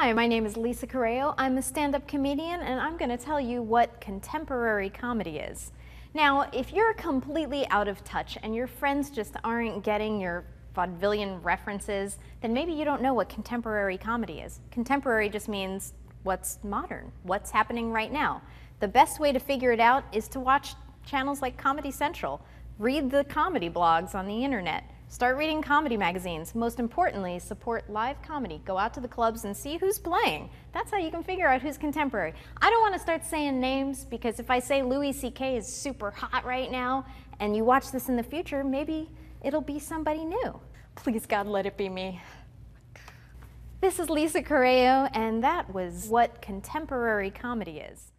Hi, my name is Lisa Correo. I'm a stand-up comedian and I'm going to tell you what contemporary comedy is. Now, if you're completely out of touch and your friends just aren't getting your vaudevillian references, then maybe you don't know what contemporary comedy is. Contemporary just means what's modern, what's happening right now. The best way to figure it out is to watch channels like Comedy Central, read the comedy blogs on the internet, Start reading comedy magazines. Most importantly, support live comedy. Go out to the clubs and see who's playing. That's how you can figure out who's contemporary. I don't want to start saying names because if I say Louis C.K. is super hot right now and you watch this in the future, maybe it'll be somebody new. Please, God, let it be me. This is Lisa Correo, and that was what contemporary comedy is.